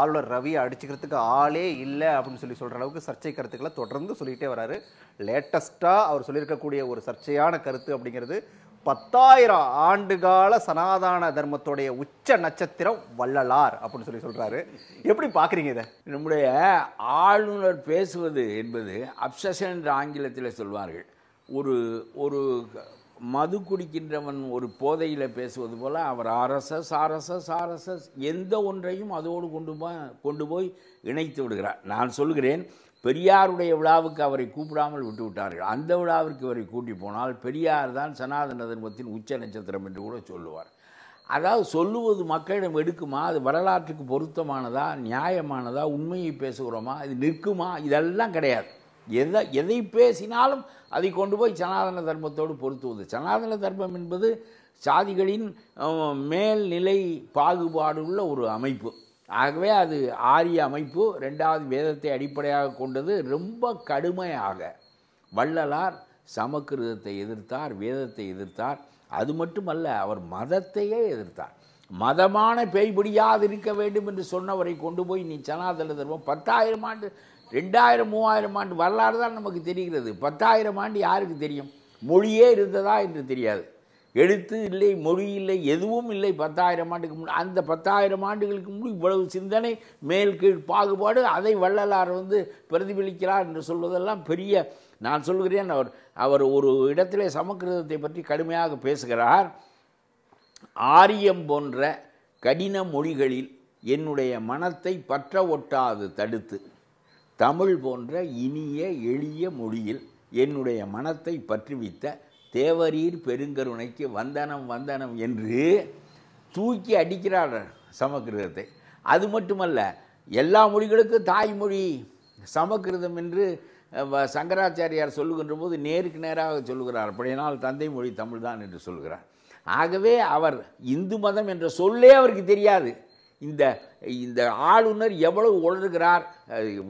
ஆளுநர் ரவியை அடிச்சுக்கிறதுக்கு ஆளே இல்லை அப்படின்னு சொல்லி சொல்கிற அளவுக்கு சர்ச்சை கருத்துக்களை தொடர்ந்து சொல்லிகிட்டே வராரு லேட்டஸ்ட்டாக அவர் சொல்லியிருக்கக்கூடிய ஒரு சர்ச்சையான கருத்து அப்படிங்கிறது பத்தாயிரம் ஆண்டுகால சனாதன தர்மத்துடைய உச்ச நட்சத்திரம் வள்ளலார் அப்படின்னு சொல்லி சொல்கிறாரு எப்படி பார்க்குறீங்க இதை நம்முடைய ஆளுநர் பேசுவது என்பது அப்சஷன் என்ற ஆங்கிலத்தில் சொல்வார்கள் ஒரு ஒரு மது குடிக்கின்றவன் ஒரு போதையில் பேசுவது போல் அவர் ஆர்எஸ்எஸ் ஆர்எஸ்எஸ் ஆர்எஸ்எஸ் எந்த ஒன்றையும் அதோடு கொண்டு போ கொண்டு போய் இணைத்து விடுகிறார் நான் சொல்கிறேன் பெரியாருடைய விழாவுக்கு அவரை கூப்பிடாமல் விட்டு விட்டார்கள் அந்த விழாவிற்கு அவரை கூட்டி போனால் பெரியார் தான் சனாதன தர்மத்தின் உச்ச நட்சத்திரம் என்று கூட சொல்லுவார் அதாவது சொல்லுவது மக்களிடம் எடுக்குமா அது வரலாற்றுக்கு பொருத்தமானதா நியாயமானதா உண்மையை பேசுகிறோமா இது நிற்குமா இதெல்லாம் கிடையாது எதை எதை பேசினாலும் அதை கொண்டு போய் சனாதன தர்மத்தோடு பொருத்துவது சனாதன தர்மம் என்பது சாதிகளின் மேல்நிலை பாகுபாடு உள்ள ஒரு அமைப்பு ஆகவே அது ஆரிய அமைப்பு ரெண்டாவது வேதத்தை அடிப்படையாக கொண்டது ரொம்ப கடுமையாக வள்ளலார் சமக்கிருதத்தை எதிர்த்தார் வேதத்தை எதிர்த்தார் அது மட்டுமல்ல அவர் மதத்தையே எதிர்த்தார் மதமான பேய்பிடியாது இருக்க வேண்டும் என்று சொன்னவரை கொண்டு போய் நீ சனாதன தர்மம் பத்தாயிரம் ஆண்டு ரெண்டாயிரம் மூவாயிரம் ஆண்டு வரலாறு தான் நமக்கு தெரிகிறது பத்தாயிரம் ஆண்டு யாருக்கு தெரியும் மொழியே இருந்ததா என்று தெரியாது எழுத்து இல்லை மொழி இல்லை எதுவும் இல்லை பத்தாயிரம் ஆண்டுக்கு முன் அந்த பத்தாயிரம் ஆண்டுகளுக்கு முன் இவ்வளவு சிந்தனை மேல் கீழ் பாகுபாடு அதை வள்ளலார் வந்து பிரதிபலிக்கிறார் என்று சொல்வதெல்லாம் பெரிய நான் சொல்கிறேன் அவர் அவர் ஒரு இடத்திலே சமக்கிருதத்தை பற்றி கடுமையாக பேசுகிறார் ஆரியம் போன்ற கடின மொழிகளில் என்னுடைய மனத்தை பற்ற ஒட்டாது தடுத்து தமிழ் போன்ற இனிய எளிய மொழியில் என்னுடைய மனத்தை பற்றுவித்த தேவரீர் பெருங்கருணைக்கு வந்தனம் வந்தனம் என்று தூக்கி அடிக்கிறார் சமக்கிருதத்தை அது மட்டுமல்ல எல்லா மொழிகளுக்கும் தாய்மொழி சமக்கிருதம் என்று சங்கராச்சாரியார் சொல்லுகின்ற போது நேருக்கு நேராக சொல்லுகிறார் அப்படினால் தந்தை மொழி தமிழ்தான் என்று சொல்கிறார் ஆகவே அவர் இந்து மதம் என்ற சொல்லே அவருக்கு தெரியாது இந்த இந்த ஆளுநர் எவ்வளவு உணர்கிறார்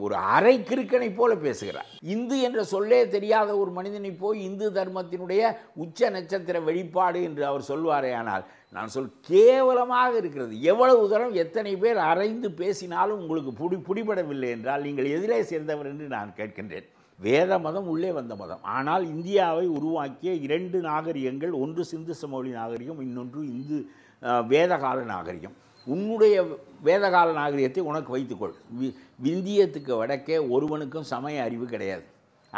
ஒரு அரை கிருக்கனை போல பேசுகிறார் இந்து என்ற சொல்லே தெரியாத ஒரு மனிதனை போய் இந்து தர்மத்தினுடைய உச்ச நட்சத்திர வெளிப்பாடு என்று அவர் சொல்வாரே ஆனால் நான் சொல் கேவலமாக இருக்கிறது எவ்வளவு தரம் எத்தனை பேர் அரைந்து பேசினாலும் உங்களுக்கு புடி பிடிபடவில்லை என்றால் நீங்கள் எதிலே சேர்ந்தவர் என்று நான் கேட்கின்றேன் வேத மதம் உள்ளே வந்த மதம் ஆனால் இந்தியாவை உருவாக்கிய இரண்டு நாகரிகங்கள் ஒன்று சிந்து சமவெளி நாகரிகம் இன்னொன்று இந்து வேதகால நாகரிகம் உன்னுடைய வேதகால நாகரிகத்தை உனக்கு வைத்துக்கொள் வி விந்தியத்துக்கு வடக்கே ஒருவனுக்கும் சமய அறிவு கிடையாது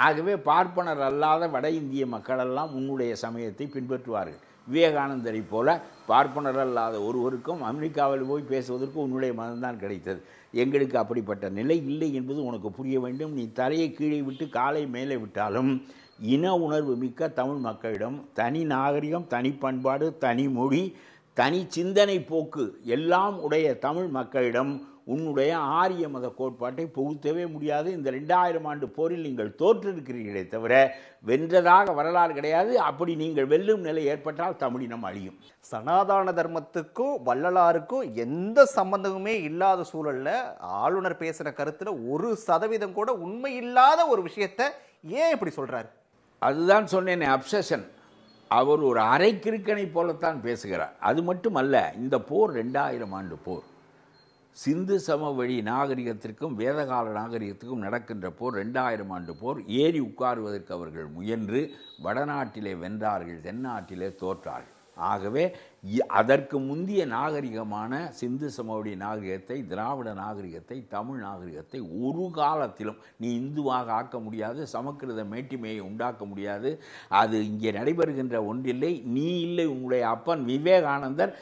ஆகவே பார்ப்பனர் அல்லாத வட இந்திய மக்களெல்லாம் உன்னுடைய சமயத்தை பின்பற்றுவார்கள் விவேகானந்தரை போல பார்ப்பனர் அல்லாத ஒருவருக்கும் அமெரிக்காவில் போய் பேசுவதற்கு உன்னுடைய மதம்தான் கிடைத்தது எங்களுக்கு அப்படிப்பட்ட நிலை இல்லை என்பது உனக்கு புரிய வேண்டும் நீ தலையை கீழே விட்டு காலை மேலே விட்டாலும் இன உணர்வு மிக்க தமிழ் மக்களிடம் தனி நாகரிகம் தனி பண்பாடு தனி மொழி தனி சிந்தனை போக்கு எல்லாம் உடைய தமிழ் மக்களிடம் உன்னுடைய ஆரிய மத கோட்பாட்டை புகுத்தவே முடியாது இந்த ரெண்டாயிரம் ஆண்டு போரில் நீங்கள் தோற்றிருக்கிறீர்களே தவிர வென்றதாக வரலாறு கிடையாது அப்படி நீங்கள் வெல்லும் நிலை ஏற்பட்டால் தமிழினம் அழியும் சனாதன தர்மத்துக்கும் வள்ளலாருக்கும் எந்த சம்பந்தமுமே இல்லாத சூழலில் ஆளுநர் பேசுகிற கருத்தில் ஒரு சதவீதம் கூட உண்மை இல்லாத ஒரு விஷயத்தை ஏன் இப்படி சொல்கிறாரு அதுதான் சொன்னேன் அப்சஷன் அவர் ஒரு அரை போலத்தான் பேசுகிறார் அது மட்டும் அல்ல இந்த போர் ரெண்டாயிரம் ஆண்டு போர் சிந்து சமவெளி நாகரிகத்திற்கும் வேதகால நாகரிகத்திற்கும் நடக்கின்ற போர் ரெண்டாயிரம் ஆண்டு போர் ஏறி உட்காருவதற்கு அவர்கள் முயன்று வடநாட்டிலே வென்றார்கள் தென்னாட்டிலே தோற்றார்கள் ஆகவே அதற்கு முந்திய நாகரிகமான சிந்து சமவெளி நாகரிகத்தை திராவிட நாகரிகத்தை தமிழ் நாகரிகத்தை ஒரு காலத்திலும் நீ இந்துவாக ஆக்க முடியாது சமக்கிருத மேட்டிமையை உண்டாக்க முடியாது அது இங்கே நடைபெறுகின்ற ஒன்றில்லை நீ இல்லை உங்களுடைய அப்பன் விவேகானந்தர்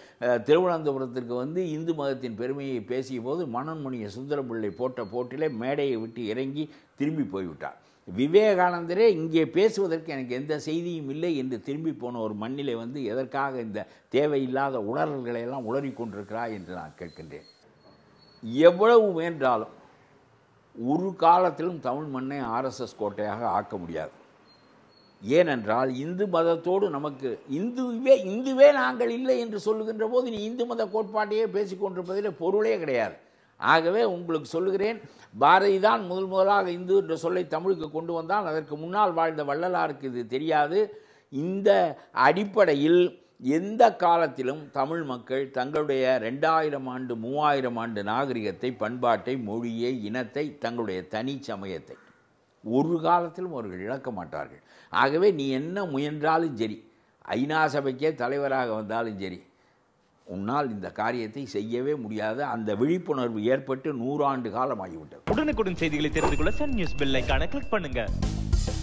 திருவனந்தபுரத்திற்கு வந்து இந்து மதத்தின் பெருமையை பேசிய போது மணன்மணிய சுந்தரம்பிள்ளை போட்ட போட்டிலே மேடையை விட்டு இறங்கி திரும்பி போய்விட்டார் விவேகானந்தரே இங்கே பேசுவதற்கு எனக்கு எந்த செய்தியும் இல்லை என்று திரும்பி போன ஒரு மண்ணிலே வந்து எதற்காக இந்த தேவையில்லாத உணர்வுகளை எல்லாம் கொண்டிருக்கிறாய் என்று நான் கேட்கின்றேன் எவ்வளவு முயன்றாலும் ஒரு காலத்திலும் தமிழ் மண்ணை ஆர்எஸ்எஸ் கோட்டையாக ஆக்க முடியாது ஏனென்றால் இந்து மதத்தோடு நமக்கு இந்துவே இந்துவே நாங்கள் இல்லை என்று சொல்லுகின்ற போது நீ இந்து மத கோட்பாட்டையே பேசிக்கொண்டிருப்பதில் பொருளே கிடையாது ஆகவே உங்களுக்கு சொல்லுகிறேன் பாரதி தான் முதல் முதலாக இந்து என்ற சொல்லை தமிழுக்கு கொண்டு வந்தால் அதற்கு முன்னால் வாழ்ந்த வள்ளலாருக்கு இது தெரியாது இந்த அடிப்படையில் எந்த காலத்திலும் தமிழ் மக்கள் தங்களுடைய ரெண்டாயிரம் ஆண்டு மூவாயிரம் ஆண்டு நாகரிகத்தை பண்பாட்டை மொழியை இனத்தை தங்களுடைய தனி சமயத்தை ஒரு காலத்திலும் அவர்கள் இழக்க மாட்டார்கள் ஆகவே நீ என்ன முயன்றாலும் சரி ஐநா சபைக்கே தலைவராக வந்தாலும் சரி உன்னால் இந்த காரியத்தை செய்யவே முடியாத அந்த விழிப்புணர்வு ஏற்பட்டு நூறாண்டு காலம் ஆகிவிட்டது உடனுக்குடன் செய்திகளை தெரிந்து கொள்ள சன் நியூஸ் பெல் கிளிக் பண்ணுங்க